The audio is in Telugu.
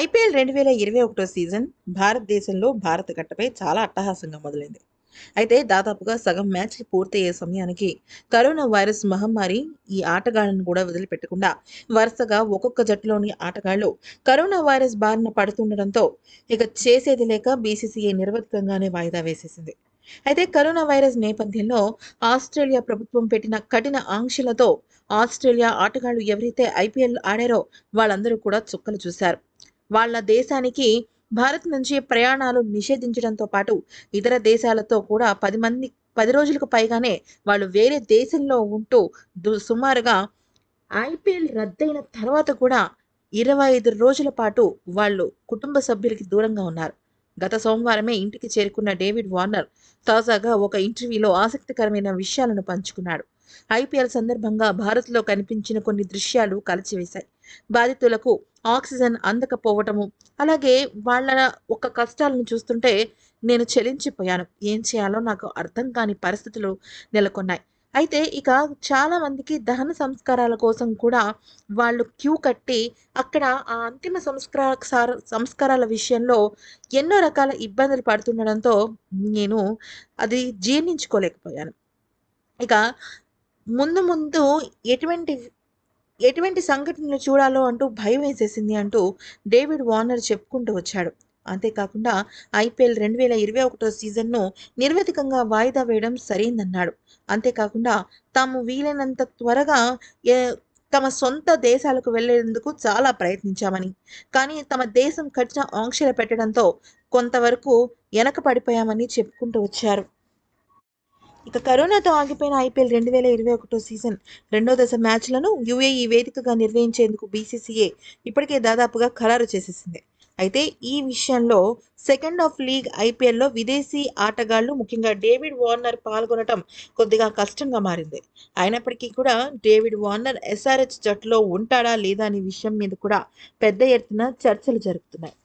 ఐపీఎల్ రెండు వేల ఇరవై ఒకటో సీజన్ భారతదేశంలో భారత గట్టపై చాలా అట్టహాసంగా మొదలైంది అయితే దాదాపుగా సగం మ్యాచ్ పూర్తయ్యే సమయానికి కరోనా వైరస్ మహమ్మారి ఈ ఆటగాళ్లను కూడా వదిలిపెట్టకుండా వరుసగా ఒక్కొక్క జట్టులోని ఆటగాళ్లు కరోనా వైరస్ బారిన పడుతుండటంతో ఇక చేసేది లేక బీసీసీఐ నిర్వధికంగానే వాయిదా వేసేసింది అయితే కరోనా వైరస్ నేపథ్యంలో ఆస్ట్రేలియా ప్రభుత్వం పెట్టిన కఠిన ఆంక్షలతో ఆస్ట్రేలియా ఆటగాళ్లు ఎవరైతే ఐపీఎల్ ఆడారో వాళ్ళందరూ కూడా చుక్కలు చూశారు వాళ్ళ దేశానికి భారత్ నుంచి ప్రయాణాలు నిషేధించడంతో పాటు ఇతర దేశాలతో కూడా పది మంది పది రోజులకు పైగానే వాళ్ళు వేరే దేశంలో ఉంటూ సుమారుగా ఐపీఎల్ రద్దయిన తర్వాత కూడా ఇరవై ఐదు రోజుల పాటు వాళ్ళు కుటుంబ సభ్యులకి దూరంగా ఉన్నారు గత సోమవారమే ఇంటికి చేరుకున్న డేవిడ్ వార్నర్ తాజాగా ఒక ఇంటర్వ్యూలో ఆసక్తికరమైన విషయాలను పంచుకున్నాడు ఐపీఎల్ సందర్భంగా భారత్లో కనిపించిన కొన్ని దృశ్యాలు కలిచివేశాయి బాధితులకు ఆక్సిజన్ అందకపోవటము అలాగే వాళ్ళ ఒక కష్టాలను చూస్తుంటే నేను చెలించిపోయాను ఏం చేయాలో నాకు అర్థం కాని పరిస్థితులు నెలకొన్నాయి అయితే ఇక చాలామందికి దహన సంస్కారాల కోసం కూడా వాళ్ళు క్యూ కట్టి అక్కడ ఆ అంతిమ సంస్కార సంస్కారాల విషయంలో ఎన్నో రకాల ఇబ్బందులు పడుతుండడంతో నేను అది జీర్ణించుకోలేకపోయాను ఇక ముందు ముందు ఎటువంటి ఎటువంటి సంఘటనలు చూడాలో అంటూ భయం వేసేసింది అంటూ డేవిడ్ వార్నర్ చెప్పుకుంటూ వచ్చాడు అంతేకాకుండా ఐపీఎల్ రెండు వేల ఇరవై ఒకటో సీజన్ను నిర్వధికంగా వాయిదా వేయడం సరైందన్నాడు అంతేకాకుండా తాము వీలైనంత త్వరగా తమ సొంత దేశాలకు వెళ్లేందుకు చాలా ప్రయత్నించామని కానీ తమ దేశం కఠిన ఆంక్షలు పెట్టడంతో కొంతవరకు వెనక పడిపోయామని చెప్పుకుంటూ వచ్చారు ఇక కరోనాతో ఆగిపోయిన ఐపీఎల్ రెండు వేల ఇరవై ఒకటో సీజన్ రెండో దశ మ్యాచ్లను యుఏఈ వేదికగా నిర్వహించేందుకు బీసీసీఏ ఇప్పటికే దాదాపుగా ఖరారు చేసేసింది అయితే ఈ విషయంలో సెకండ్ ఆఫ్ లీగ్ ఐపీఎల్లో విదేశీ ఆటగాళ్లు ముఖ్యంగా డేవిడ్ వార్నర్ పాల్గొనటం కొద్దిగా కష్టంగా మారింది అయినప్పటికీ కూడా డేవిడ్ వార్నర్ ఎస్ఆర్హెచ్ జట్టులో ఉంటాడా లేదా అనే విషయం మీద కూడా పెద్ద ఎత్తున చర్చలు జరుగుతున్నాయి